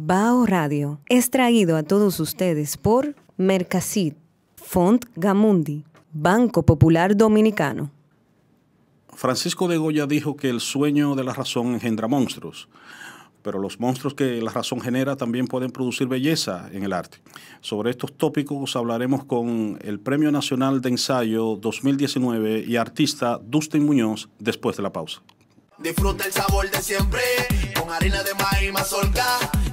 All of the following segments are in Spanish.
Bao Radio es traído a todos ustedes por Mercasit, Font Gamundi, Banco Popular Dominicano. Francisco de Goya dijo que el sueño de la razón engendra monstruos, pero los monstruos que la razón genera también pueden producir belleza en el arte. Sobre estos tópicos hablaremos con el Premio Nacional de Ensayo 2019 y artista Dustin Muñoz después de la pausa. Disfruta el sabor de siempre con harina de maíz mazorca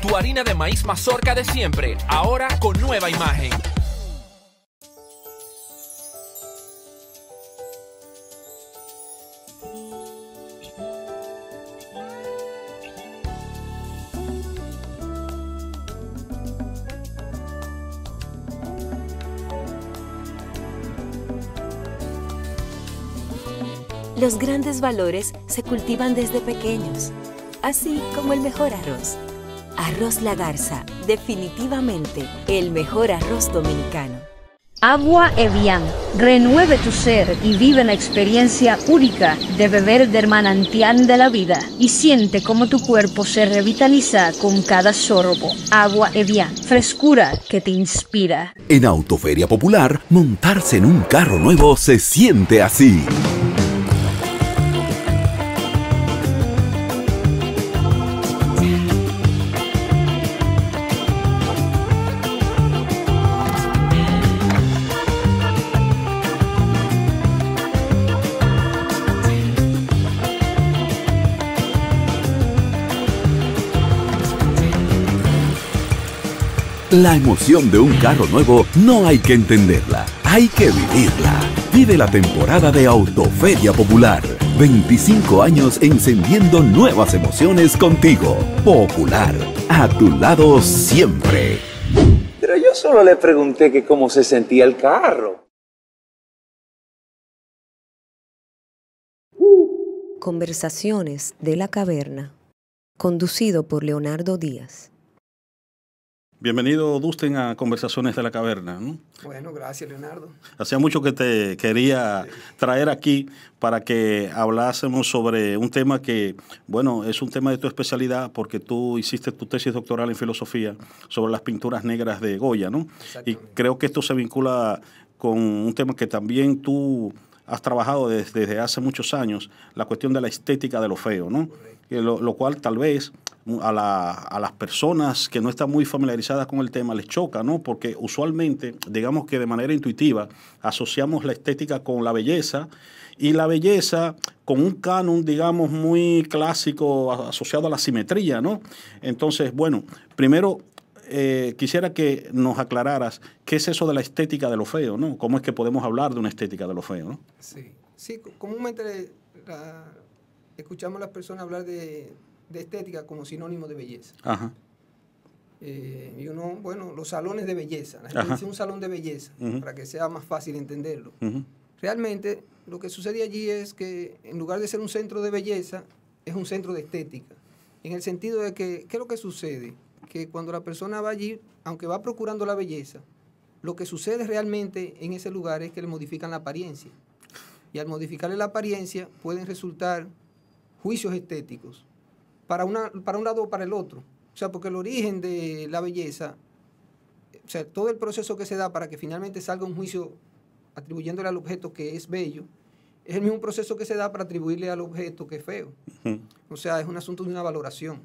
tu harina de maíz mazorca de siempre, ahora con nueva imagen. Los grandes valores se cultivan desde pequeños así como el mejor arroz. Arroz La Garza, definitivamente el mejor arroz dominicano. Agua Evian, renueve tu ser y vive la experiencia única de beber del manantial de la vida y siente cómo tu cuerpo se revitaliza con cada sorbo. Agua Evian, frescura que te inspira. En Autoferia Popular, montarse en un carro nuevo se siente así. La emoción de un carro nuevo no hay que entenderla, hay que vivirla. Vive la temporada de Autoferia Popular. 25 años encendiendo nuevas emociones contigo. Popular, a tu lado siempre. Pero yo solo le pregunté que cómo se sentía el carro. Conversaciones de la Caverna, conducido por Leonardo Díaz. Bienvenido, Dustin, a Conversaciones de la Caverna. Bueno, gracias, Leonardo. Hacía mucho que te quería traer aquí para que hablásemos sobre un tema que, bueno, es un tema de tu especialidad porque tú hiciste tu tesis doctoral en filosofía sobre las pinturas negras de Goya, ¿no? Y creo que esto se vincula con un tema que también tú has trabajado desde, hace muchos años la cuestión de la estética de lo feo, ¿no? Eh, lo, cual tal vez a, la, a, las personas que no están muy familiarizadas con el tema les choca, ¿no? Porque usualmente, digamos que de manera intuitiva, asociamos la estética con la belleza y la belleza con un canon, digamos, muy clásico asociado a la simetría, ¿no? Entonces, bueno, primero eh, quisiera que nos aclararas qué es eso de la estética de lo feo, ¿no? ¿Cómo es que podemos hablar de una estética de lo feo, Sí, sí comúnmente escuchamos a las personas hablar de, estética como sinónimo de belleza. Eh, y uno, bueno, los salones de belleza. La gente un salón de belleza para que sea más fácil entenderlo. Realmente lo que sucede allí es que en lugar de ser un centro de belleza, es un centro de estética. En el sentido de que, ¿qué es lo que sucede? que cuando la persona va allí, aunque va procurando la belleza, lo que sucede realmente en ese lugar es que le modifican la apariencia. Y al modificarle la apariencia pueden resultar juicios estéticos, para, para un lado o para el otro. O sea, porque el origen de la belleza, o sea, todo el proceso que se da para que finalmente salga un juicio atribuyéndole al objeto que es bello, es el mismo proceso que se da para atribuirle al objeto que es feo. O sea, es un asunto de una valoración.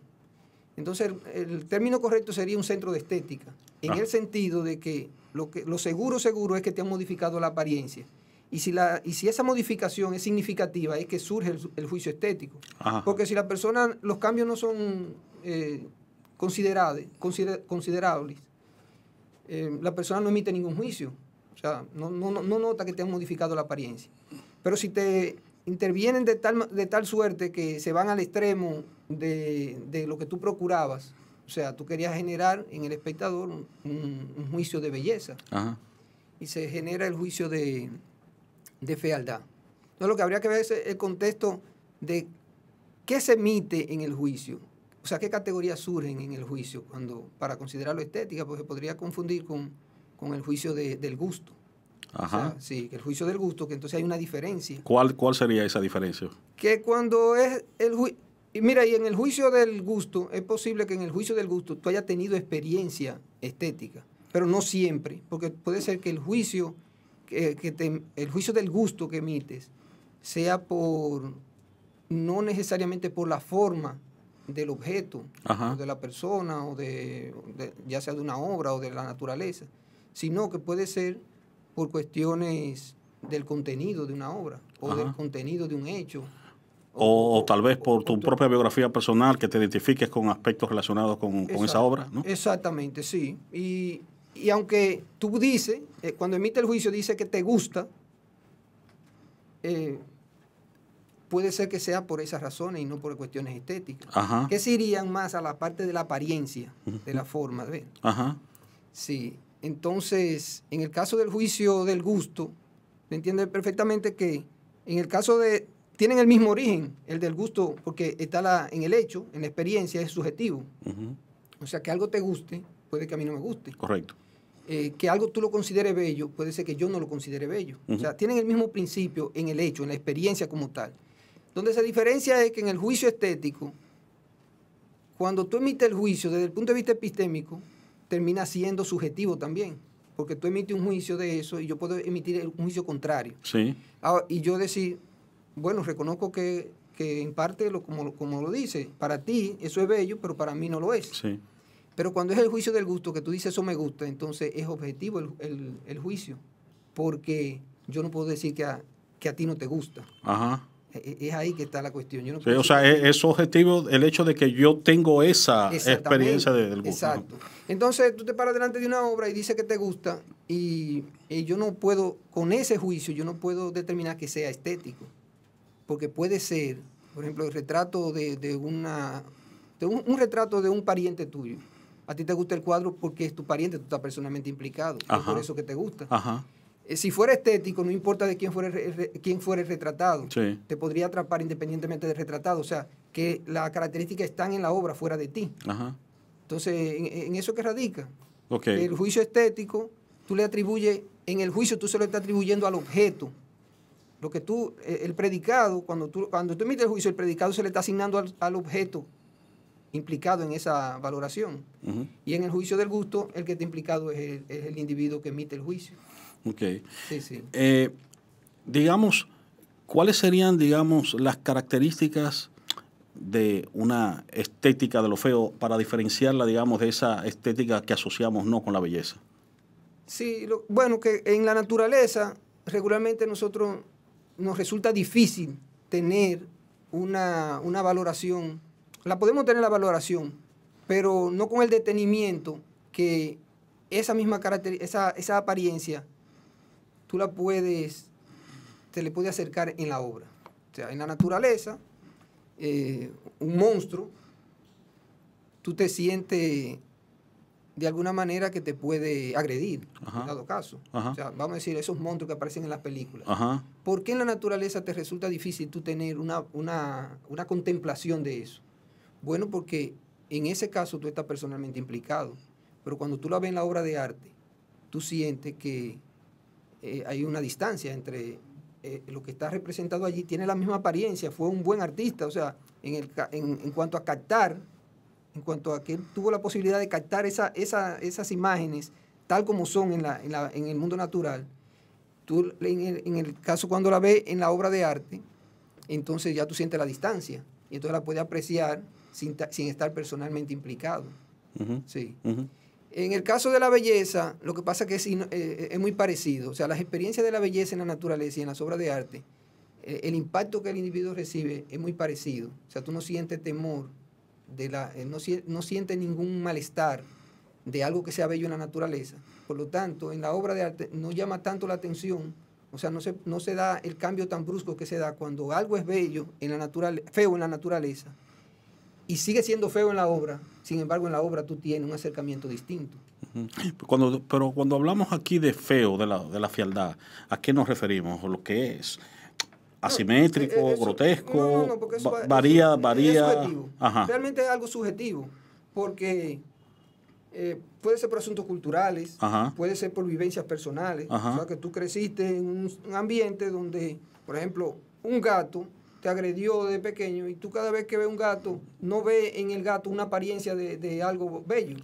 Entonces, el, término correcto sería un centro de estética, en ah. el sentido de que lo, que lo seguro, seguro es que te han modificado la apariencia. Y si, la, y si esa modificación es significativa, es que surge el, juicio estético. Porque si la persona, los cambios no son eh, considerables, eh, la persona no emite ningún juicio. O sea, no, no nota que te han modificado la apariencia. Pero si te intervienen de tal, de tal suerte que se van al extremo de, lo que tú procurabas. O sea, tú querías generar en el espectador un, juicio de belleza. Y se genera el juicio de, de fealdad. Entonces lo que habría que ver es el contexto de qué se emite en el juicio. O sea, qué categorías surgen en el juicio cuando, para considerarlo estética, porque podría confundir con, el juicio del gusto. Ajá. sí, el juicio del gusto, que entonces hay una diferencia. ¿Cuál, cuál sería esa diferencia? Que cuando es el juicio... Mira, y en el juicio del gusto, es posible que en el juicio del gusto tú hayas tenido experiencia estética, pero no siempre, porque puede ser que el juicio, que, el juicio del gusto que emites sea por, no necesariamente por la forma del objeto, de la persona, o de, ya sea de una obra o de la naturaleza, sino que puede ser por cuestiones del contenido de una obra o del contenido de un hecho. O, tal vez por tu, propia biografía personal que te identifiques con aspectos relacionados con, esa obra, ¿no? Exactamente, sí. Y, aunque tú dices, eh, cuando emite el juicio dice que te gusta, eh, puede ser que sea por esas razones y no por cuestiones estéticas. Que se irían más a la parte de la apariencia, de la forma de ver. Ajá. Sí. Entonces, en el caso del juicio del gusto, se entiende perfectamente que en el caso de, tienen el mismo origen, el del gusto, porque está la, en el hecho, en la experiencia, es subjetivo. O sea, que algo te guste, puede que a mí no me guste. Correcto. Eh, que algo tú lo consideres bello, puede ser que yo no lo considere bello. O sea, tienen el mismo principio en el hecho, en la experiencia como tal. Donde esa diferencia es que en el juicio estético, cuando tú emites el juicio desde el punto de vista epistémico, termina siendo subjetivo también, porque tú emites un juicio de eso y yo puedo emitir el juicio contrario. Sí. Ah, y yo decir, bueno, reconozco que, en parte, lo, como, como lo dice, para ti eso es bello, pero para mí no lo es. Sí. Pero cuando es el juicio del gusto, que tú dices eso me gusta, entonces es objetivo el, juicio, porque yo no puedo decir que a, que a ti no te gusta. Ajá. E-, es ahí que está la cuestión. o sea, e-, es, objetivo el hecho de que yo tengo esa experiencia del gusto. Exacto. Entonces tú te paras delante de una obra y dices que te gusta y, yo no puedo, con ese juicio, yo no puedo determinar que sea estético. Porque puede ser, por ejemplo, el retrato de, una... un, retrato de un pariente tuyo. A ti te gusta el cuadro porque es tu pariente, tú estás personalmente implicado. por eso que te gusta. Ajá. Eh, si fuera estético, no importa de quién fuera el, quién retratado, te podría atrapar independientemente del retratado. O sea, que las características están en la obra fuera de ti. Entonces, en, eso que radica. El juicio estético, tú le atribuyes, en el juicio tú se lo estás atribuyendo al objeto. Lo que tú, eh, el predicado, cuando tú, cuando tú emites el juicio, el predicado se le está asignando al, objeto implicado en esa valoración. Y en el juicio del gusto, el que está implicado es el individuo que emite el juicio. Ok. Sí, sí. Eh, digamos, ¿cuáles serían, digamos, las características de una estética de lo feo para diferenciarla, digamos, de esa estética que asociamos no con la belleza? Sí, bueno, que en la naturaleza regularmente nosotros nos resulta difícil tener una, valoración. La podemos tener la valoración, pero no con el detenimiento que esa misma esa, esa apariencia tú la puedes, te le puede acercar en la obra. O sea, en la naturaleza, eh, un monstruo, tú te sientes de alguna manera que te puede agredir, en dado caso. O sea, vamos a decir, esos monstruos que aparecen en las películas. ¿Por qué en la naturaleza te resulta difícil tú tener una, una contemplación de eso? Bueno, porque en ese caso tú estás personalmente implicado, pero cuando tú la ves en la obra de arte, tú sientes que eh, hay una distancia entre eh, lo que está representado allí, tiene la misma apariencia, fue un buen artista, o sea, en, el, en, en cuanto a captar, en cuanto a que tuvo la posibilidad de captar esa, esa, esas imágenes tal como son en, la, en, la, en el mundo natural, tú en el, caso cuando la ves en la obra de arte, entonces ya tú sientes la distancia y entonces la puedes apreciar sin, sin estar personalmente implicado. Sí. En el caso de la belleza, lo que pasa que es, que eh, eh, es muy parecido. O sea, las experiencias de la belleza en la naturaleza y en las obras de arte, eh, el impacto que el individuo recibe es muy parecido. O sea, tú no sientes temor, de la, no, siente sientes ningún malestar de algo que sea bello en la naturaleza. Por lo tanto, en la obra de arte no llama tanto la atención, o sea, no se, no se da el cambio tan brusco que se da cuando algo es bello en la feo en la naturaleza y sigue siendo feo en la obra. Sin embargo, en la obra tú tienes un acercamiento distinto. Cuando, pero cuando hablamos aquí de feo, de la, de fialdad, ¿a qué nos referimos? ¿Lo que es? ¿Asimétrico, grotesco? varía, varía. Realmente es algo subjetivo, porque eh, puede ser por asuntos culturales, puede ser por vivencias personales. O sea, que tú creciste en un ambiente donde, por ejemplo, un gato te agredió de pequeño y tú cada vez que ves un gato, no ves en el gato una apariencia de, algo bello.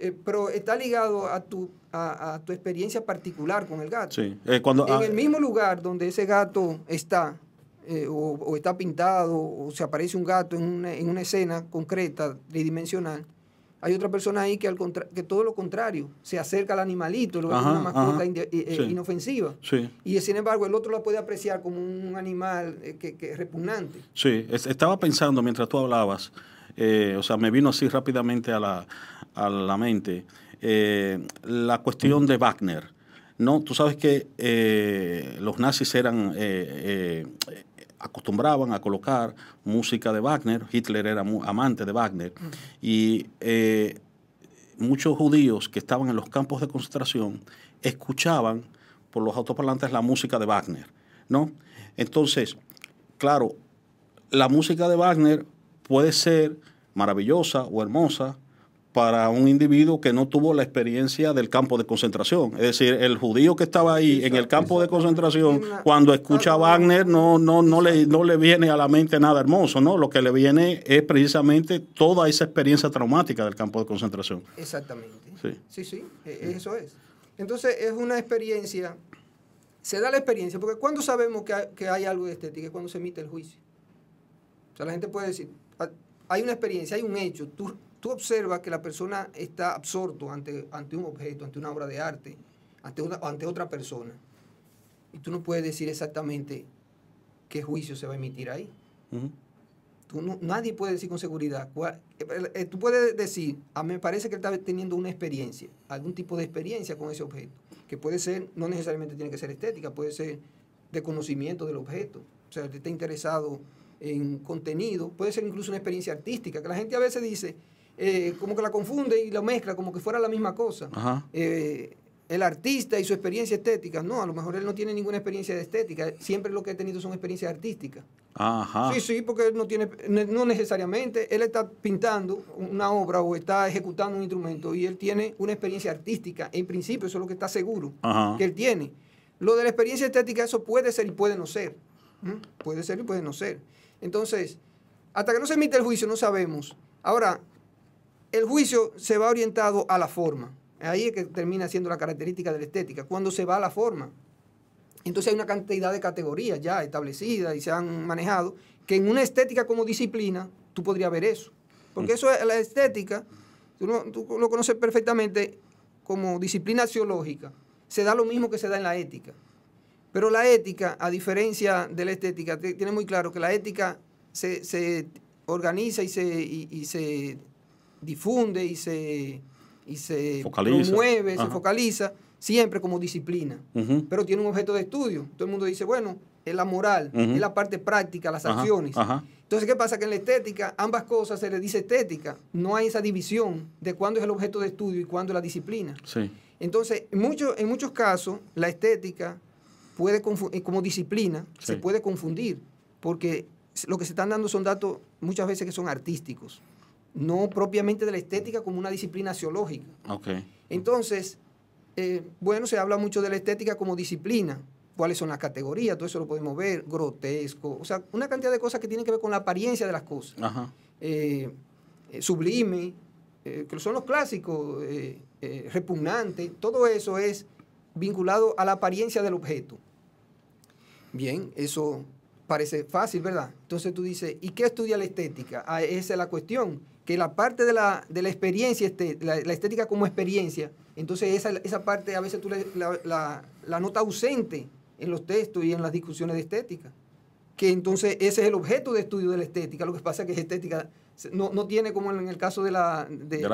Eh, pero está ligado a tu, a, tu experiencia particular con el gato. Eh, en ah, el mismo lugar donde ese gato está, eh, o, o, está pintado, o se aparece un gato en en una escena concreta, tridimensional, hay otra persona ahí que, al que todo lo contrario, se acerca al animalito, lo ve una mascota eh, eh, inofensiva. Y sin embargo, el otro la puede apreciar como un animal eh, que, repugnante. Sí, estaba pensando mientras tú hablabas, o sea, me vino así rápidamente a la, mente la cuestión de Wagner. No, tú sabes que los nazis eran acostumbraban a colocar música de Wagner, Hitler era amante de Wagner, y eh, muchos judíos que estaban en los campos de concentración escuchaban por los autoparlantes la música de Wagner, ¿no? Entonces, claro, la música de Wagner puede ser maravillosa o hermosa, para un individuo que no tuvo la experiencia del campo de concentración. Es decir, el judío que estaba ahí en el campo de concentración, cuando escucha a ah, Wagner, no, no, no, le, no le viene a la mente nada hermoso, ¿no? Lo que le viene es precisamente toda esa experiencia traumática del campo de concentración. Exactamente. Sí, sí, sí, e, e, eso es. Entonces es una experiencia, se da la experiencia, porque cuando sabemos que hay, que hay algo de estética es cuando se emite el juicio. O sea, la gente puede decir, ah, hay una experiencia, hay un hecho, tú tú observas que la persona está absorto ante, ante un objeto, ante una obra de arte, ante, una, ante otra persona. Y tú no puedes decir exactamente qué juicio se va a emitir ahí. tú nadie puede decir con seguridad. Eh, eh, tú puedes decir, a mí me parece que él está teniendo una experiencia, algún tipo de experiencia con ese objeto, que puede ser, no necesariamente tiene que ser estética, puede ser de conocimiento del objeto. O sea, te está interesado en contenido, puede ser incluso una experiencia artística, que la gente a veces dice, eh, como que la confunde y la mezcla, como que fuera la misma cosa. Eh, el artista y su experiencia estética. No, a lo mejor él no tiene ninguna experiencia de estética. Siempre lo que ha tenido son experiencias artísticas. Sí, sí, porque él no tiene, no necesariamente, él está pintando una obra o está ejecutando un instrumento y él tiene una experiencia artística. En principio, eso es lo que está seguro que él tiene. Lo de la experiencia estética, eso puede ser y puede no ser. Puede ser y puede no ser. Entonces, hasta que no se emite el juicio, no sabemos. Ahora, el juicio se va orientado a la forma. Ahí es que termina siendo la característica de la estética, cuando se va a la forma. Entonces hay una cantidad de categorías ya establecidas y se han manejado, que en una estética como disciplina tú podrías ver eso. Porque mm. eso es la estética, tú, lo conoces perfectamente como disciplina axiológica. se da lo mismo que se da en la ética. Pero la ética, a diferencia de la estética, tiene muy claro que la ética se, organiza y se difunde y se, y se promueve, se focaliza, siempre como disciplina, pero tiene un objeto de estudio. Todo el mundo dice, bueno, es la moral, es la parte práctica, las acciones. Entonces, ¿qué pasa? Que en la estética, ambas cosas se le dice estética. No hay esa división de cuándo es el objeto de estudio y cuándo es la disciplina. Entonces, en, en muchos casos, la estética puede eh, como disciplina se puede confundir, porque lo que se están dando son datos muchas veces que son artísticos no propiamente de la estética como una disciplina sociológica. Okay. Entonces, eh, bueno, se habla mucho de la estética como disciplina, cuáles son las categorías, todo eso lo podemos ver, grotesco, o sea, una cantidad de cosas que tienen que ver con la apariencia de las cosas. Ajá. Eh, eh, sublime, que son los clásicos, repugnante, todo eso es vinculado a la apariencia del objeto. Bien, eso Parece fácil, ¿verdad? Entonces tú dices, ¿y qué estudia la estética? Ah, esa es la cuestión, que la parte de la, de la experiencia, este, la, estética como experiencia, entonces esa, esa parte a veces tú la, la, la nota ausente en los textos y en las discusiones de estética que entonces ese es el objeto de estudio de la estética. Lo que pasa es que estética no, no tiene como en el caso de la,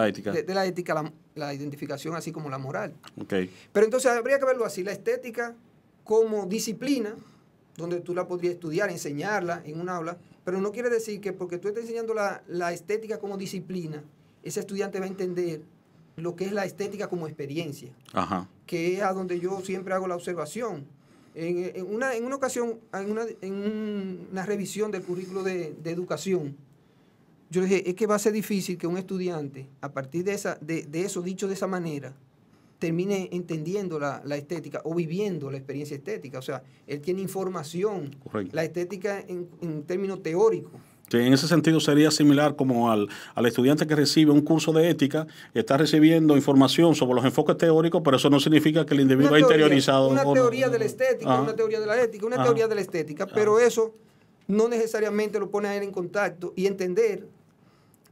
ética, la, ética la, identificación así como la moral. Okay. Pero entonces habría que verlo así, la estética como disciplina donde tú la podrías estudiar, enseñarla en un aula, pero no quiere decir que porque tú estés enseñando la, estética como disciplina, ese estudiante va a entender lo que es la estética como experiencia, que es a donde yo siempre hago la observación. En, una, ocasión, en una, en una revisión del currículo de, educación, yo le dije, es que va a ser difícil que un estudiante, a partir de, esa, de, de eso dicho de esa manera, termine entendiendo la, estética o viviendo la experiencia estética. O sea, él tiene información, la estética en, términos teóricos. Sí, en ese sentido sería similar como al, estudiante que recibe un curso de ética, está recibiendo información sobre los enfoques teóricos, pero eso no significa que el individuo ha interiorizado. Una teoría de la estética, una teoría de la ética, una teoría de la estética, pero eso no necesariamente lo pone a él en contacto y entender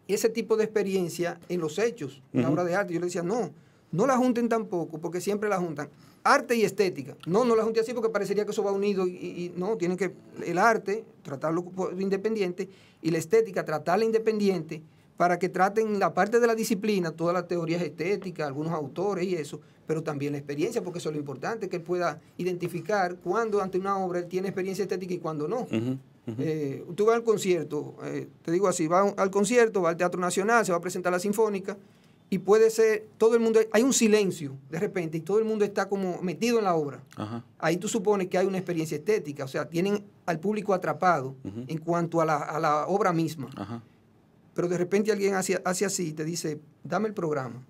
ese tipo de experiencia en los hechos, en la obra de arte. Yo le decía, no, no la junten tampoco, porque siempre la juntan. Arte y estética. No, no la junten así porque parecería que eso va unido y, no, tienen que el arte tratarlo pues, independiente y la estética tratarla independiente para que traten la parte de la disciplina, todas las teorías estéticas, algunos autores y eso, pero también la experiencia, porque eso es lo importante, que él pueda identificar cuándo ante una obra él tiene experiencia estética y cuándo no. Eh, tú vas al concierto, eh, te digo así, va al concierto, va al Teatro Nacional, se va a presentar la Sinfónica, y puede ser, todo el mundo, hay un silencio de repente y todo el mundo está como metido en la obra. Ahí tú supones que hay una experiencia estética, o sea, tienen al público atrapado en cuanto a la, obra misma. Pero de repente alguien hace, hace así y te dice, dame el programa.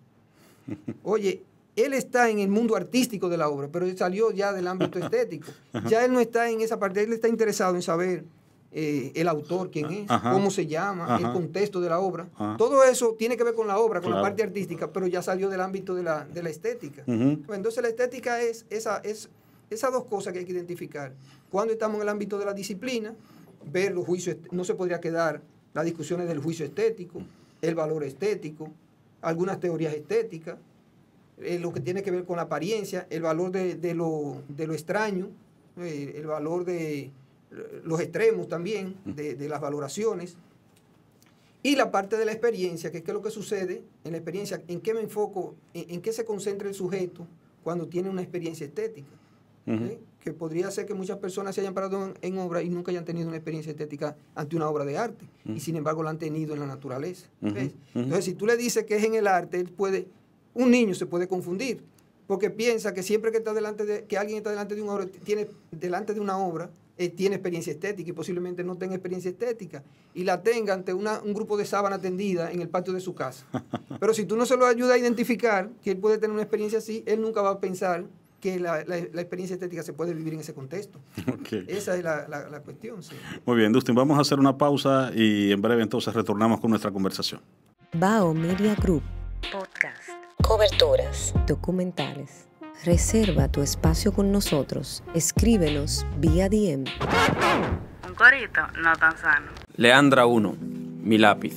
Oye, él está en el mundo artístico de la obra, pero él salió ya del ámbito estético. Ya él no está en esa parte, él está interesado en saber eh, el autor, quién ah, es, cómo se llama, el contexto de la obra. Todo eso tiene que ver con la obra, con la parte artística, pero ya salió del ámbito de la, estética. Entonces la estética es, es esas dos cosas que hay que identificar. Cuando estamos en el ámbito de la disciplina, ver los juicios, no se podría quedar las discusiones del juicio estético, el valor estético, algunas teorías estéticas, eh, lo que tiene que ver con la apariencia, el valor de, lo, extraño, eh, el valor de, los extremos también de, las valoraciones. Y la parte de la experiencia, que es, que lo que sucede en la experiencia, en qué me enfoco, en, qué se concentra el sujeto cuando tiene una experiencia estética. Que podría ser que muchas personas se hayan parado en, obra y nunca hayan tenido una experiencia estética ante una obra de arte, y sin embargo la han tenido en la naturaleza. Entonces, si tú le dices que es en el arte, puede, un niño se puede confundir, porque piensa que siempre que, está delante de, que alguien está delante de una obra, tiene delante de una obra eh, tiene experiencia estética y posiblemente no tenga experiencia estética y la tenga ante un grupo de sábana tendida en el patio de su casa. Pero si tú no se lo ayudas a identificar que él puede tener una experiencia así, él nunca va a pensar que la, experiencia estética se puede vivir en ese contexto. Esa es la, cuestión. Muy bien, Dustin, vamos a hacer una pausa y en breve entonces retornamos con nuestra conversación. Bao Media Group. Podcast. Coberturas. Documentales Reserva tu espacio con nosotros. Escríbenos vía DM. Un corito no tan sano. Leandra 1, mi lápiz.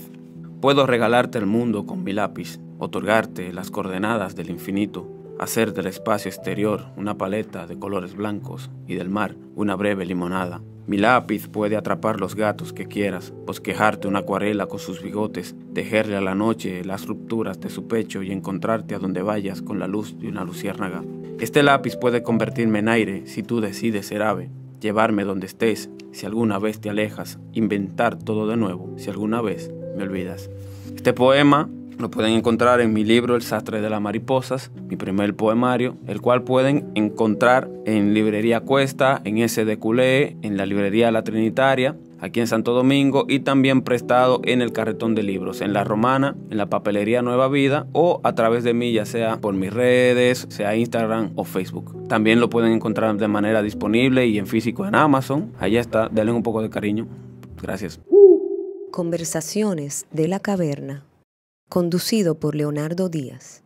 Puedo regalarte el mundo con mi lápiz, otorgarte las coordenadas del infinito, hacer del espacio exterior una paleta de colores blancos y del mar una breve limonada. Mi lápiz puede atrapar los gatos que quieras, bosquejarte una acuarela con sus bigotes, tejerle a la noche las rupturas de su pecho y encontrarte a donde vayas con la luz de una luciérnaga. Este lápiz puede convertirme en aire si tú decides ser ave, llevarme donde estés si alguna vez te alejas, inventar todo de nuevo si alguna vez me olvidas. Este poema lo pueden encontrar en mi libro El sastre de las mariposas, mi primer poemario, el cual pueden encontrar en Librería Cuesta, en SD Culé, en la Librería La Trinitaria, aquí en Santo Domingo y también prestado en el carretón de libros, en La Romana, en la papelería Nueva Vida o a través de mí, ya sea por mis redes, sea Instagram o Facebook. También lo pueden encontrar de manera disponible y en físico en Amazon. Allá está, denle un poco de cariño. Gracias. Conversaciones de la Caverna conducido por Leonardo Díaz.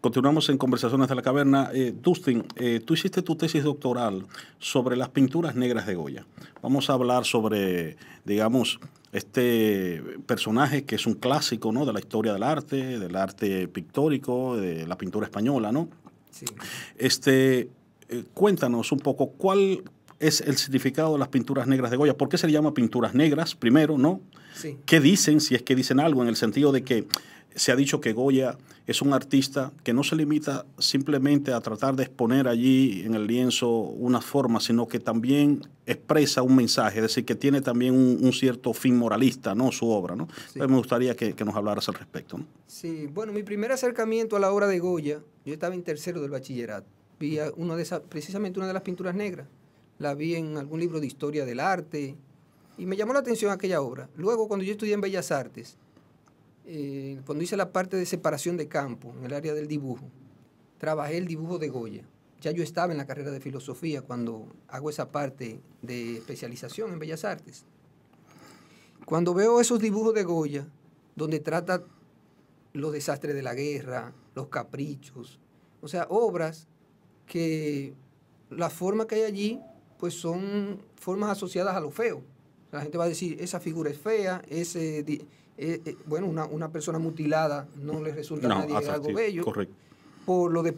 Continuamos en Conversaciones de la Caverna. Eh, Dustin, eh, tú hiciste tu tesis doctoral sobre las pinturas negras de Goya. Vamos a hablar sobre, digamos, este personaje que es un clásico ¿no? de la historia del arte, del arte pictórico, de la pintura española, ¿no? Sí. Este, eh, cuéntanos un poco cuál es el significado de las pinturas negras de Goya. ¿Por qué se le llama pinturas negras primero, no? ¿Qué dicen, si es que dicen algo, en el sentido de que se ha dicho que Goya es un artista que no se limita simplemente a tratar de exponer allí en el lienzo una forma, sino que también expresa un mensaje, es decir, que tiene también un, cierto fin moralista, ¿no? Su obra, ¿no? Entonces me gustaría que, nos hablaras al respecto, Sí, bueno, mi primer acercamiento a la obra de Goya, yo estaba en tercero del bachillerato, vi una de esas, precisamente una de las pinturas negras, la vi en algún libro de historia del arte y me llamó la atención aquella obra. Luego, cuando yo estudié en Bellas Artes, eh, cuando hice la parte de separación de campo en el área del dibujo, trabajé el dibujo de Goya. Ya yo estaba en la carrera de filosofía cuando hago esa parte de especialización en Bellas Artes. Cuando veo esos dibujos de Goya, donde trata los desastres de la guerra, los caprichos, o sea, obras que la forma que hay allí pues son formas asociadas a lo feo. La gente va a decir, esa figura es fea, ese... Eh, eh, bueno, una, una, persona mutilada no le resulta nada algo bello. Correcto. Por lo de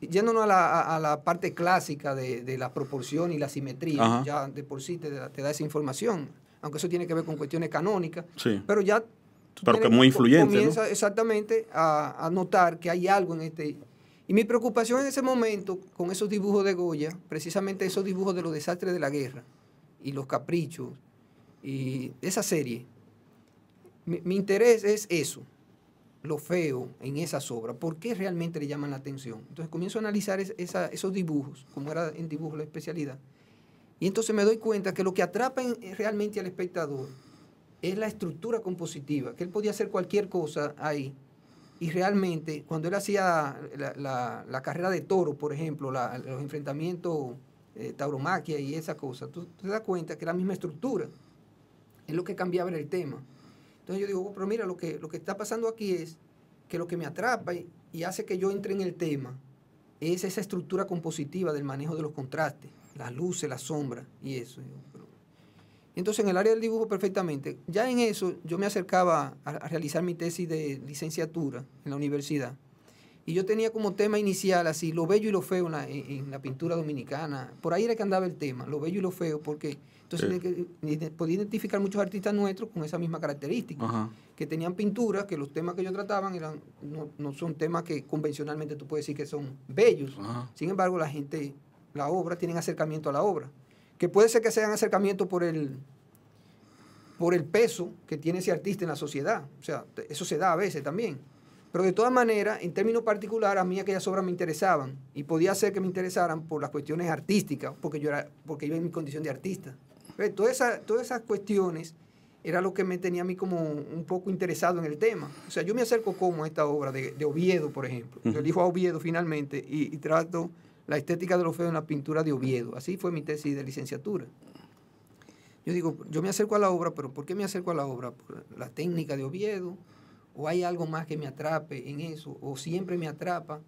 yéndonos a la, a la, parte clásica de, la proporción y la simetría, ya de por sí te, da esa información, aunque eso tiene que ver con cuestiones canónicas, sí. pero ya... Pero que muy influyente. Comienza exactamente a, a, notar que hay algo en este y mi preocupación en ese momento con esos dibujos de Goya, precisamente esos dibujos de los desastres de la guerra y los caprichos y esa serie, mi, interés es eso, lo feo en esas obras, por qué realmente le llaman la atención. Entonces comienzo a analizar esos dibujos, como era en dibujo la especialidad, y entonces me doy cuenta que lo que atrapa eh, realmente al espectador es la estructura compositiva, que él podía hacer cualquier cosa ahí y realmente, cuando él hacía la, carrera de toro, por ejemplo, los enfrentamientos eh, tauromaquia y esa cosa, tú, te das cuenta que era la misma estructura. Es lo que cambiaba en el tema. Entonces yo digo, oh, pero mira, lo que, lo que está pasando aquí es que lo que me atrapa y, y hace que yo entre en el tema es esa estructura compositiva del manejo de los contrastes, las luces, las sombras y eso. Entonces, en el área del dibujo, perfectamente. Ya en eso, yo me acercaba a, realizar mi tesis de licenciatura en la universidad. Y yo tenía como tema inicial, así, lo bello y lo feo en la, pintura dominicana. Por ahí era que andaba el tema, lo bello y lo feo, porque entonces eh, podía identificar muchos artistas nuestros con esa misma característica, que tenían pinturas, que los temas que yo trataban eran no, son temas que convencionalmente tú puedes decir que son bellos. Sin embargo, la gente, la obra, tienen acercamiento a la obra que puede ser que sean acercamientos por el, por el peso que tiene ese artista en la sociedad. O sea, eso se da a veces también. Pero de todas maneras, en términos particular, a mí aquellas obras me interesaban y podía ser que me interesaran por las cuestiones artísticas, porque yo, era, porque iba en mi condición de artista. todas, esas, todas esas cuestiones era lo que me tenía a mí como un poco interesado en el tema. O sea, yo me acerco como a esta obra de, Oviedo, por ejemplo. Yo elijo a Oviedo finalmente y trato la estética de lo feo en la pintura de Oviedo. Así fue mi tesis de licenciatura. Yo digo, yo me acerco a la obra, pero ¿por qué me acerco a la obra? la técnica de Oviedo? ¿O hay algo más que me atrape en eso? ¿O siempre me atrapa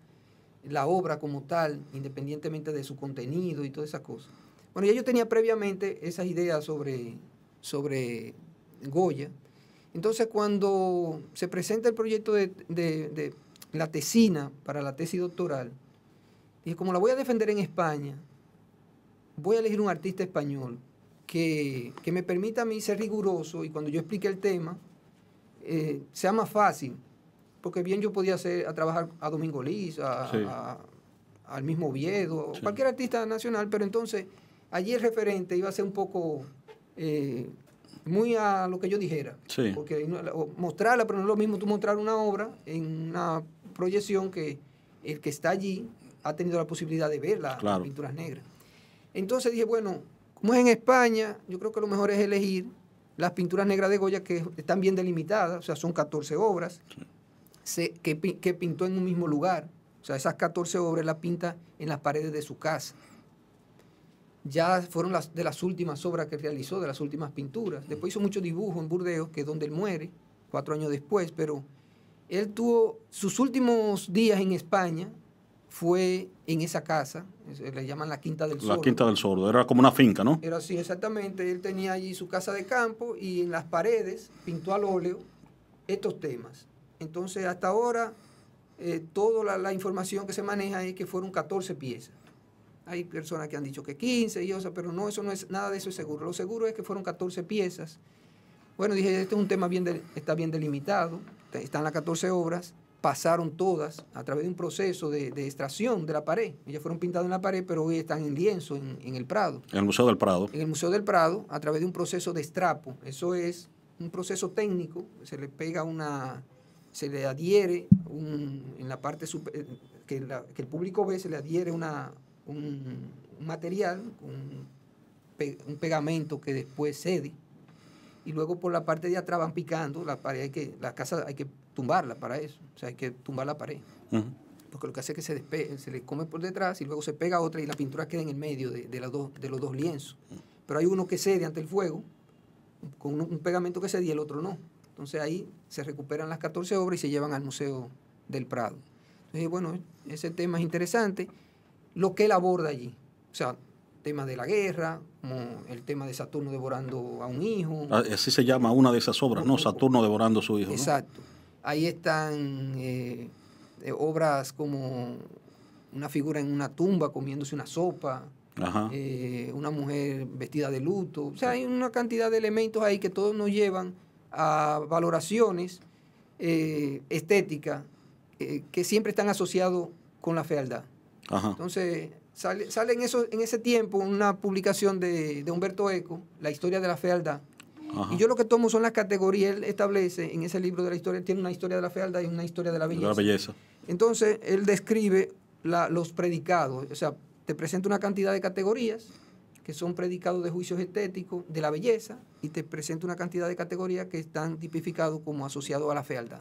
la obra como tal, independientemente de su contenido y todas esas cosas? Bueno, ya yo tenía previamente esas ideas sobre, sobre Goya. Entonces, cuando se presenta el proyecto de, de la tesina para la tesis doctoral, y como la voy a defender en España, voy a elegir un artista español que, me permita a mí ser riguroso y cuando yo explique el tema, eh, sea más fácil. Porque bien yo podía hacer, a trabajar a Domingo Liz, al mismo Oviedo, cualquier artista nacional, pero entonces allí el referente iba a ser un poco eh, muy a lo que yo dijera. Sí. Porque mostrarla, pero no es lo mismo tú mostrar una obra en una proyección que el que está allí ha tenido la posibilidad de ver las pinturas negras. Entonces dije, bueno, como es en España, yo creo que lo mejor es elegir las pinturas negras de Goya que están bien delimitadas, o sea, son 14 obras que, que pintó en un mismo lugar. O sea, esas 14 obras las pinta en las paredes de su casa ya fueron las de las últimas obras que realizó, de las últimas pinturas. Después hizo mucho dibujo en Burdeos, que es donde él muere, cuatro años después, pero él tuvo sus últimos días en España, fue en esa casa, eh, le llaman la Quinta del Sordo. La Quinta del Sordo, era como una finca, ¿no? Era así, exactamente. Él tenía allí su casa de campo y en las paredes pintó al óleo estos temas. Entonces, hasta ahora, eh, toda la, información que se maneja es que fueron 14 piezas. Hay personas que han dicho que 15 y pero no, eso no es, nada de eso es seguro. Lo seguro es que fueron 14 piezas. Bueno, dije, este es un tema bien, está bien delimitado, están las 14 obras pasaron todas a través de un proceso de, extracción de la pared. Ellas fueron pintadas en la pared, pero hoy están en lienzo, en, el Prado. En el Museo del Prado. En el Museo del Prado, a través de un proceso de estrapo. Eso es un proceso técnico, se le pega una, se le adhiere un, en la parte eh, que, el público ve, se le adhiere una, un, material, un, pegamento que después cede. Y luego por la parte de atrás van picando, la pared que, la casa hay que tumbarla para eso. O sea, hay que tumbar la pared. Porque lo que hace es que se, despegue, se le come por detrás y luego se pega otra y la pintura queda en el medio de, las dos, de los dos lienzos. Pero hay uno que cede ante el fuego, con un, pegamento que cede y el otro no. Entonces ahí se recuperan las 14 obras y se llevan al Museo del Prado. Entonces, bueno, ese tema es interesante. Lo que él aborda allí, o sea, temas de la guerra, como el tema de Saturno devorando a un hijo. Ah, así se llama una de esas obras, ¿no? Saturno devorando a su hijo. Exacto. Ahí están eh, eh, obras como una figura en una tumba comiéndose una sopa, eh, una mujer vestida de luto. O sea, hay una cantidad de elementos ahí que todos nos llevan a valoraciones estéticas que siempre están asociados con la fealdad. Entonces, sale, en, ese tiempo una publicación de Humberto Eco, La historia de la fealdad, y yo lo que tomo son las categorías, él establece en ese libro de la historia, tiene una historia de la fealdad y una historia de la belleza. Entonces, él describe los predicados, o sea, te presenta una cantidad de categorías que son predicados de juicios estéticos, de la belleza, y te presenta una cantidad de categorías que están tipificados como asociados a la fealdad.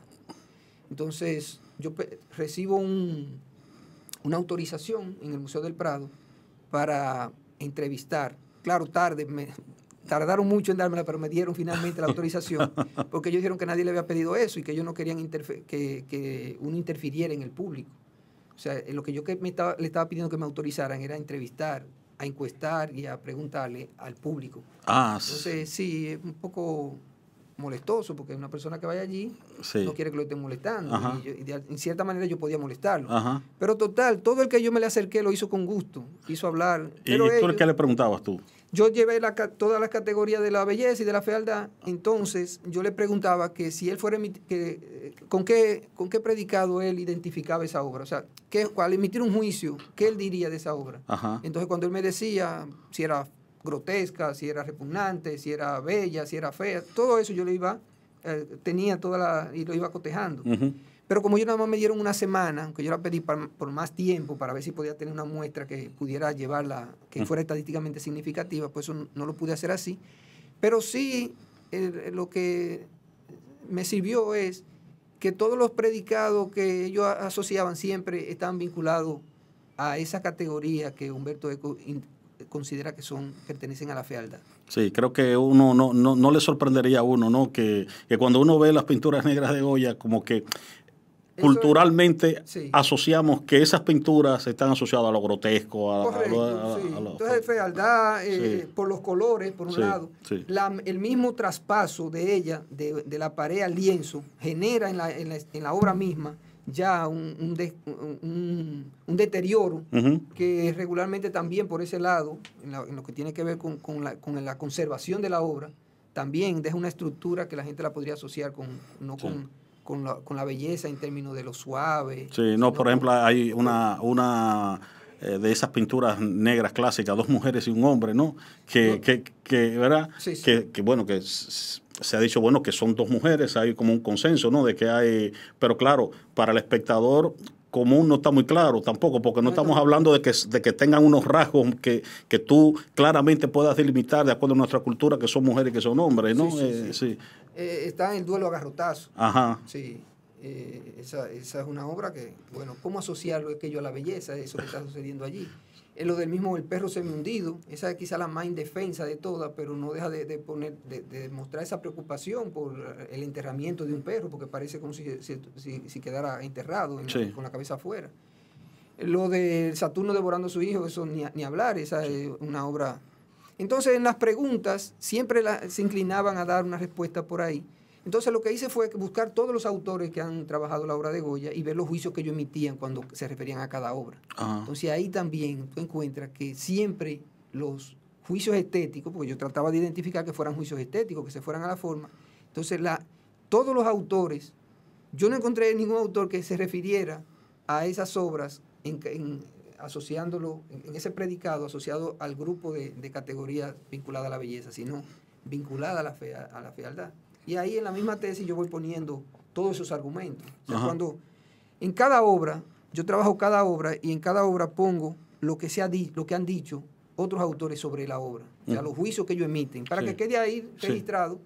Entonces, yo recibo una autorización en el Museo del Prado para entrevistar. Claro, tarde, me, tardaron mucho en dármela, pero me dieron finalmente la autorización, porque ellos dijeron que nadie le había pedido eso y que ellos no querían que, uno interfiriera en el público. O sea, eh, lo que yo que estaba, le estaba pidiendo que me autorizaran era entrevistar, a encuestar y a preguntarle al público. Ah, Entonces, sí, es un poco molestoso, porque una persona que vaya allí no quiere que lo estén molestando. en cierta manera yo podía molestarlo. Pero total, todo el que yo me le acerqué lo hizo con gusto, hizo hablar. ¿Y, tú le preguntabas tú? Yo llevé la, todas las categorías de la belleza y de la fealdad, entonces yo le preguntaba que si él fuera que, eh, con qué con qué predicado él identificaba esa obra, o sea, que al emitir un juicio, ¿qué él diría de esa obra? Entonces cuando él me decía si era grotesca, si era repugnante, si era bella, si era fea, todo eso yo le iba eh, tenía toda la y lo iba cotejando. Pero como yo nada más me dieron una semana, aunque yo la pedí por más tiempo para ver si podía tener una muestra que pudiera llevarla, que fuera estadísticamente significativa, pues eso no lo pude hacer así. Pero sí, lo que me sirvió es que todos los predicados que ellos asociaban siempre estaban vinculados a esa categoría que Humberto Eco considera que son pertenecen a la fealdad. Sí, creo que uno no, no, le sorprendería a uno, ¿no? Que, que, cuando uno ve las pinturas negras de Goya, como que culturalmente asociamos que esas pinturas están asociadas a lo grotesco, a, Correcto, lo, Entonces, fealdad eh, por los colores, por un lado. el mismo traspaso de ella, de, la pared al lienzo, genera en la, obra misma ya un, deterioro que regularmente también por ese lado, en, lo que tiene que ver con, la, con, la, conservación de la obra, también deja una estructura que la gente la podría asociar con, no con con la, con la belleza en términos de lo suave. Sí, no, por ejemplo, hay una, una eh, de esas pinturas negras clásicas, dos mujeres y un hombre, ¿no? Que, que, que ¿verdad? Sí, sí. Que, bueno, que se ha dicho, bueno, que son dos mujeres, hay como un consenso, ¿no? De que hay, pero claro, para el espectador común no está muy claro tampoco, porque no estamos hablando de que, de que tengan unos rasgos que, que tú claramente puedas delimitar de acuerdo a nuestra cultura que son mujeres y que son hombres, ¿no? Sí, eh, eh, está en el duelo agarrotazo. Ajá. Sí. Eh, esa, esa, es una obra que, bueno, ¿cómo asociarlo es que yo a la belleza, eso que está sucediendo allí? Es lo del mismo El perro se me hundido, esa es quizá la más indefensa de todas, pero no deja de, poner, de, mostrar esa preocupación por el enterramiento de un perro, porque parece como si, si, quedara enterrado con la cabeza afuera. Lo de Saturno devorando a su hijo, eso ni, hablar, esa es una obra entonces, en las preguntas siempre se inclinaban a dar una respuesta por ahí. Entonces, lo que hice fue buscar todos los autores que han trabajado la obra de Goya y ver los juicios que ellos emitían cuando se referían a cada obra. Ah. Entonces, ahí también tú encuentras que siempre los juicios estéticos, porque yo trataba de identificar que fueran juicios estéticos, que se fueran a la forma. Entonces, todos los autores, yo no encontré ningún autor que se refiriera a esas obras en, en asociándolo, en ese predicado asociado al grupo de, de categorías vinculada a la belleza, sino vinculada a la, fe a la fealdad. Y ahí en la misma tesis yo voy poniendo todos esos argumentos. cuando en cada obra, yo trabajo cada obra y en cada obra pongo lo que, se ha lo que han dicho otros autores sobre la obra, o mm. los juicios que ellos emiten, para que quede ahí registrado.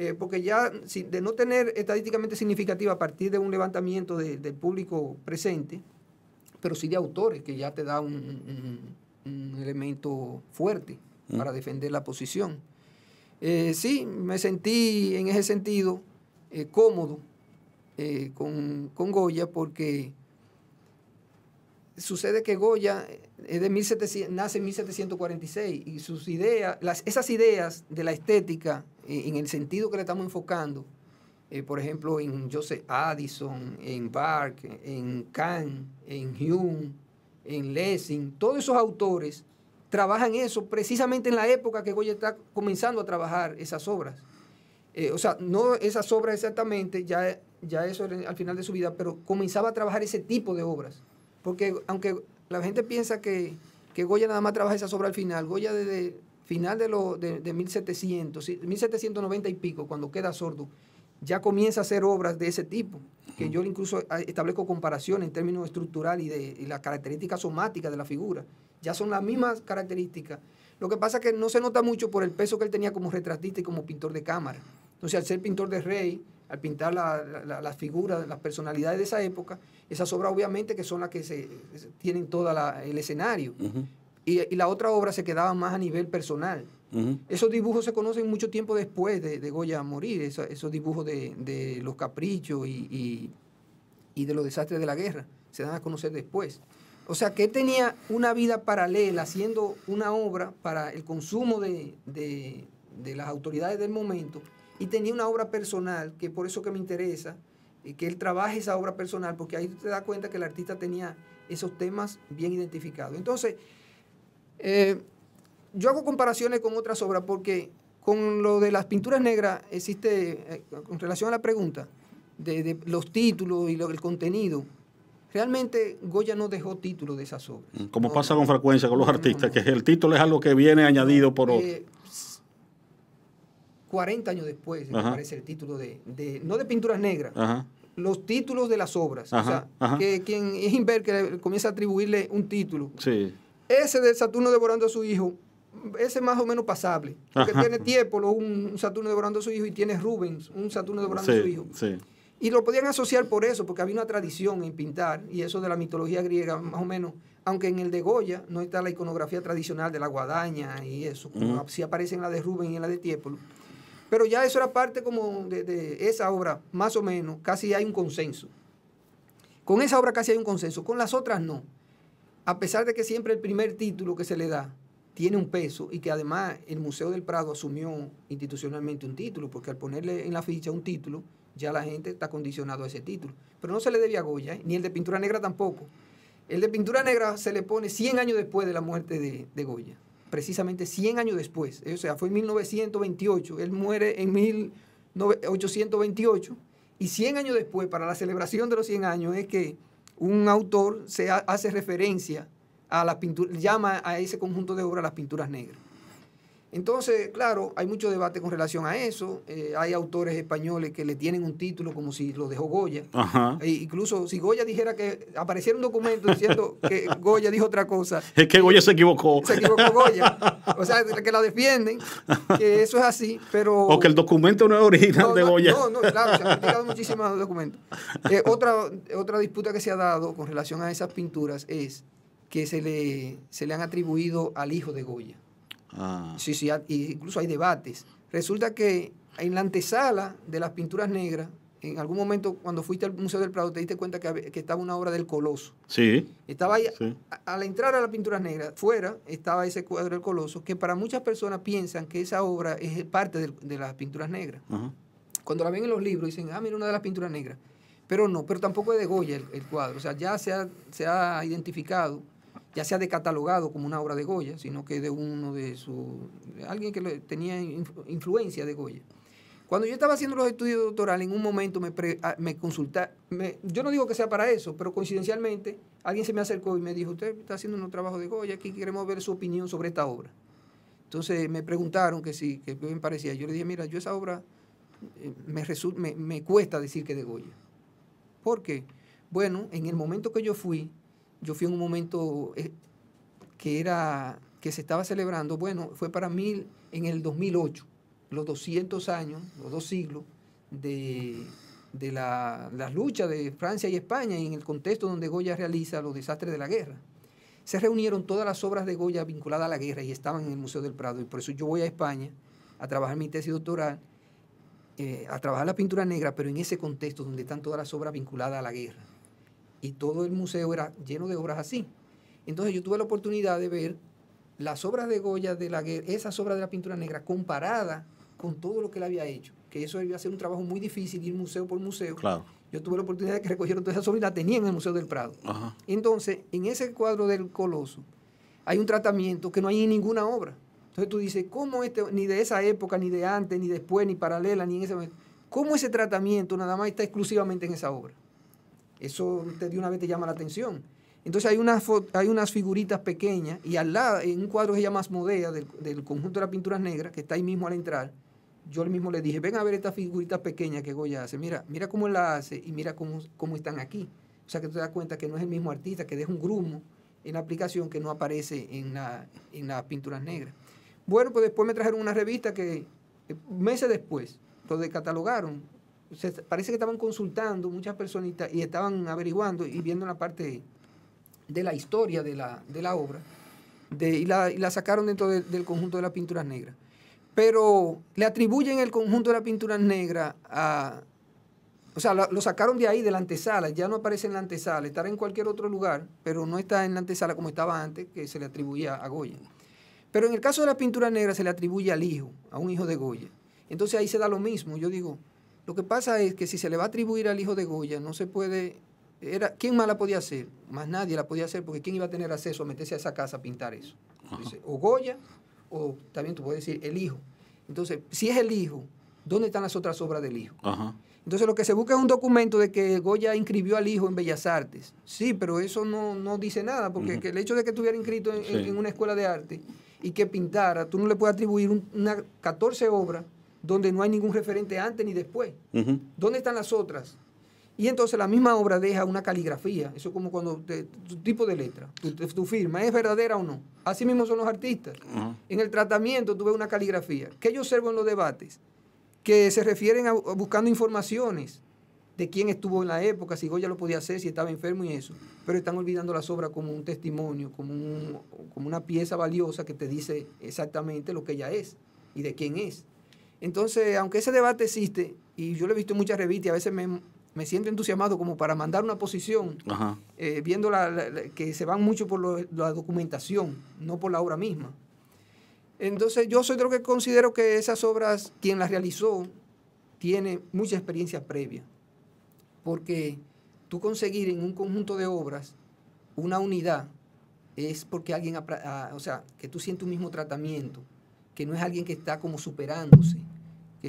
Eh, porque ya de no tener estadísticamente significativa a partir de un levantamiento del público presente, pero sí de autores, que ya te da un, elemento fuerte para defender la posición. Eh, sí, me sentí en ese sentido eh, cómodo eh, con, Goya porque sucede que Goya de nace en 1746 y sus ideas, las, esas ideas de la estética en el sentido que le estamos enfocando, eh, por ejemplo, en Joseph Addison, en Bark, en Kant, en Hume, en Lessing, todos esos autores trabajan eso precisamente en la época que Goya está comenzando a trabajar esas obras. Eh, o sea, no esas obras exactamente, ya, ya eso al final de su vida, pero comenzaba a trabajar ese tipo de obras. Porque aunque la gente piensa que, Goya nada más trabaja esas obras al final, Goya desde final de, los de, de 1700, 1790 y pico, cuando queda sordo, ya comienza a hacer obras de ese tipo, que yo incluso ah, establezco comparación en términos estructurales y de y las características somáticas de la figura. Ya son las mismas características. Lo que pasa es que no se nota mucho por el peso que él tenía como retratista y como pintor de cámara. Entonces, al ser pintor de rey, al pintar las figuras, las personalidades de esa época, esas obras obviamente que son las que se, tienen todo el escenario. y, y, la otra obra se quedaba más a nivel personal. Esos dibujos se conocen mucho tiempo después de, de Goya morir, esos, dibujos de, los caprichos y, de los desastres de la guerra, se dan a conocer después. O sea, que él tenía una vida paralela haciendo una obra para el consumo de, las autoridades del momento y tenía una obra personal, que por eso que me interesa, eh, que él trabaje esa obra personal, porque ahí te das cuenta que el artista tenía esos temas bien identificados. Entonces, eh, yo hago comparaciones con otras obras porque con lo de las pinturas negras existe, en eh, con relación a la pregunta, de, los títulos y lo, el contenido, Realmente Goya no dejó título de esas obras. Mm, como pasa con frecuencia con los artistas, que el título es algo que viene añadido por otro. 40 eh, años después aparece el título de, no de pinturas negras, los títulos de las obras. O sea, que quien es Inver que comienza a atribuirle un título. Sí. Ese de Saturno devorando a su hijo ese más o menos pasable. Porque tiene Tiepolo, un, Saturno devorando a su hijo, y tiene Rubens, un Saturno devorando a su hijo. Y lo podían asociar por eso, porque había una tradición en pintar, y eso de la mitología griega, más o menos, aunque en el de Goya no está la iconografía tradicional de la guadaña y eso, como aparece en la de Rubens y en la de Tiepolo. Pero ya eso era parte como de esa obra, más o menos, casi hay un consenso. Con esa obra casi hay un consenso, con las otras no. A pesar de que siempre el primer título que se le da tiene un peso y que además el Museo del Prado asumió institucionalmente un título, porque al ponerle en la ficha un título, ya la gente está condicionado a ese título. Pero no se le debe a Goya, ¿eh? ni el de pintura negra tampoco. El de pintura negra se le pone 100 años después de la muerte de, de Goya, precisamente 100 años después. Eh, o sea, fue en 1928, él muere en 1828 y 100 años después, para la celebración de los 100 años, es que un autor se hace referencia a las pinturas, llama a ese conjunto de obras las pinturas negras. Entonces, claro, hay mucho debate con relación a eso. Eh, hay autores españoles que le tienen un título como si lo dejó Goya. E incluso si Goya dijera que apareciera un documento diciendo que Goya dijo otra cosa. Es que Goya se equivocó. Se equivocó Goya. O sea, que la defienden, que eso es así, pero... O que el documento no es original de Goya. No, no, claro, se han criticado muchísimos documentos. Eh, otra, otra disputa que se ha dado con relación a esas pinturas es que se le, se le han atribuido al hijo de Goya. Ah. Sí, sí, incluso hay debates. Resulta que en la antesala de las pinturas negras, en algún momento cuando fuiste al Museo del Prado te diste cuenta que, estaba una obra del Coloso. Sí. Estaba ahí, al entrar a las pinturas negras, fuera estaba ese cuadro del Coloso, que para muchas personas piensan que esa obra es parte de, las pinturas negras. Cuando la ven en los libros dicen, ah, mira una de las pinturas negras. Pero no, pero tampoco es de Goya el, cuadro. O sea, ya se se ha identificado ya sea decatalogado como una obra de Goya, sino que de uno de sus, alguien que tenía influencia de Goya. Cuando yo estaba haciendo los estudios doctorales, en un momento me, pre, me consulta, yo no digo que sea para eso, pero coincidencialmente alguien se me acercó y me dijo, usted está haciendo un trabajo de Goya, aquí queremos ver su opinión sobre esta obra. Entonces me preguntaron que sí, que me parecía. Yo le dije, mira, yo esa obra eh, me, me, me cuesta decir que de Goya. ¿Por qué? Bueno, en el momento que yo fui, yo fui en un momento eh, que era que se estaba celebrando, bueno, fue para mí en el 2008, los 200 años, los dos siglos de, de la, lucha de Francia y España en el contexto donde Goya realiza los desastres de la guerra. Se reunieron todas las obras de Goya vinculadas a la guerra y estaban en el Museo del Prado y por eso yo voy a España a trabajar mi tesis doctoral, eh, a trabajar la pintura negra, pero en ese contexto donde están todas las obras vinculadas a la guerra y todo el museo era lleno de obras así. Entonces yo tuve la oportunidad de ver las obras de Goya, de la, esas obras de la pintura negra comparadas con todo lo que él había hecho, que eso debía ser un trabajo muy difícil, ir museo por museo. Claro. Yo tuve la oportunidad de que recogieron todas esas obras y las tenían en el Museo del Prado. Entonces, en ese cuadro del Coloso, hay un tratamiento que no hay en ninguna obra. Entonces tú dices, ¿cómo este, ni de esa época, ni de antes, ni después, ni paralela, ni en ese momento, cómo ese tratamiento nada más está exclusivamente en esa obra? Eso te, de una vez te llama la atención. Entonces hay unas, hay unas figuritas pequeñas y al lado, en un cuadro que se llama Asmodea, del, del conjunto de las pinturas negras, que está ahí mismo al entrar, yo mismo le dije, ven a ver estas figuritas pequeñas que Goya hace, mira, mira cómo la hace y mira cómo, cómo están aquí. O sea que tú te das cuenta que no es el mismo artista, que deja un grumo en la aplicación que no aparece en, en las pinturas negras. Bueno, pues después me trajeron una revista que eh, meses después lo decatalogaron parece que estaban consultando muchas personas y estaban averiguando y viendo la parte de la historia de la, obra y, la, sacaron dentro del conjunto de las pinturas negras. Pero le atribuyen el conjunto de las pinturas negras a... O sea, lo, lo, sacaron de ahí, de la antesala, ya no aparece en la antesala, estará en cualquier otro lugar, pero no está en la antesala como estaba antes, que se le atribuía a Goya. Pero en el caso de las pinturas negras se le atribuye al hijo, a un hijo de Goya. Entonces ahí se da lo mismo, yo digo, lo que pasa es que si se le va a atribuir al hijo de Goya, no se puede... Era, ¿Quién más la podía hacer? Más nadie la podía hacer porque ¿quién iba a tener acceso a meterse a esa casa a pintar eso? o Goya, o también tú puedes decir el hijo. Entonces, si es el hijo, ¿dónde están las otras obras del hijo? Entonces lo que se busca es un documento de que Goya inscribió al hijo en Bellas Artes. Sí, pero eso no, dice nada, porque el hecho de que estuviera inscrito en, una escuela de arte y que pintara, tú no le puedes atribuir una 14 obras donde no hay ningún referente antes ni después. ¿Dónde están las otras? Y entonces la misma obra deja una caligrafía, eso como cuando tu tipo de letra, tu, firma, ¿es verdadera o no? Así mismo son los artistas. En el tratamiento tuve una caligrafía. ¿Qué yo observo en los debates? Que se refieren a, buscando informaciones de quién estuvo en la época, si Goya lo podía hacer, si estaba enfermo y eso. Pero están olvidando las obras como un testimonio, como, como una pieza valiosa que te dice exactamente lo que ella es y de quién es. Entonces, aunque ese debate existe, y yo lo he visto en muchas revistas a veces me, siento entusiasmado como para mandar una posición, eh, viendo que se van mucho por la documentación, no por la obra misma. Entonces, yo soy de lo que considero que esas obras, quien las realizó, tiene mucha experiencia previa. Porque tú conseguir en un conjunto de obras una unidad es porque alguien, ah, o sea, que tú sientes un mismo tratamiento, que no es alguien que está como superándose,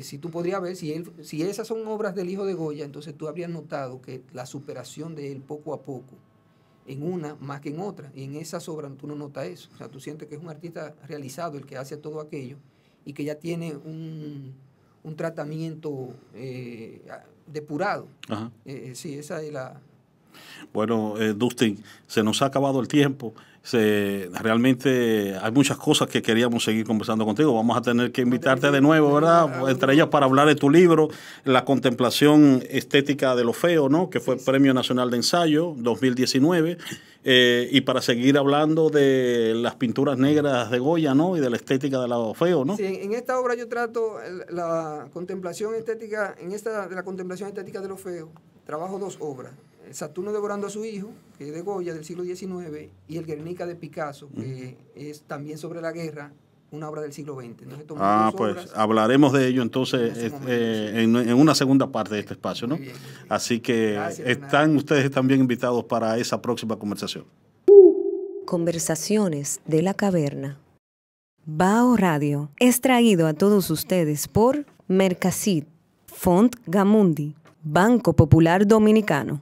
si tú podrías ver, si, si esas son obras del hijo de Goya, entonces tú habrías notado que la superación de él poco a poco, en una más que en otra, y en esas obras tú no notas eso. O sea, tú sientes que es un artista realizado el que hace todo aquello y que ya tiene un, un tratamiento eh, depurado. Eh, sí, esa es la... Bueno, eh, Dustin, se nos ha acabado el tiempo. Se, realmente hay muchas cosas que queríamos seguir conversando contigo. Vamos a tener que invitarte de nuevo, ¿verdad? Entre ellas para hablar de tu libro, La contemplación estética de lo feo, ¿no? Que fue Premio Nacional de Ensayo 2019. Eh, y para seguir hablando de las pinturas negras de Goya, ¿no? Y de la estética de lo feo, ¿no? Sí, en esta obra yo trato la contemplación estética, en esta de la contemplación estética de lo feo, trabajo dos obras. Saturno devorando a su hijo, que es de Goya del siglo XIX, y el Guernica de Picasso, que es también sobre la guerra, una obra del siglo XX. ah, pues hablaremos de ello entonces eh, en, una segunda parte de este espacio, ¿no? Así que están ustedes también invitados para esa próxima conversación. Conversaciones de la Caverna. Bao Radio es traído a todos ustedes por Mercasit, Font Gamundi, Banco Popular Dominicano.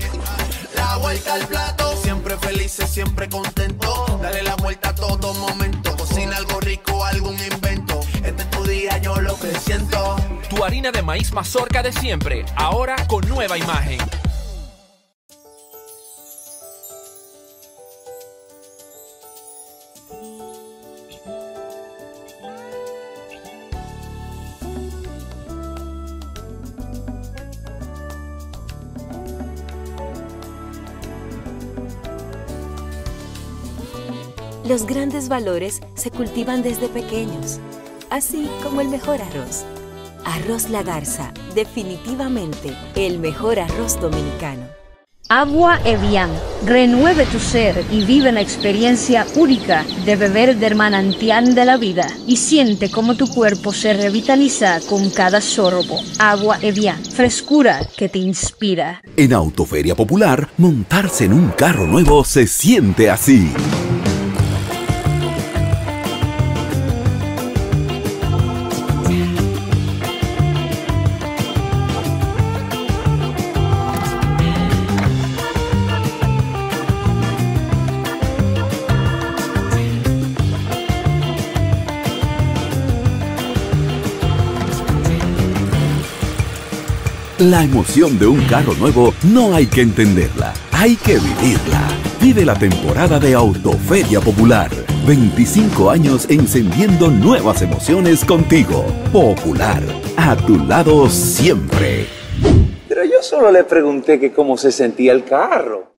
vuelta al plato. Siempre felices, siempre contento. Dale la vuelta a todo momento. Cocina algo rico, algún invento. Este es tu día, yo lo que siento. Tu harina de maíz mazorca de siempre, ahora con nueva imagen. Los grandes valores se cultivan desde pequeños, así como el mejor arroz. Arroz La Garza, definitivamente el mejor arroz dominicano. Agua Evian, renueve tu ser y vive la experiencia única de beber del manantial de la vida y siente cómo tu cuerpo se revitaliza con cada sorbo. Agua Evian, frescura que te inspira. En Autoferia Popular, montarse en un carro nuevo se siente así. La emoción de un carro nuevo no hay que entenderla, hay que vivirla. Vive la temporada de Autoferia Popular. 25 años encendiendo nuevas emociones contigo. Popular, a tu lado siempre. Pero yo solo le pregunté que cómo se sentía el carro.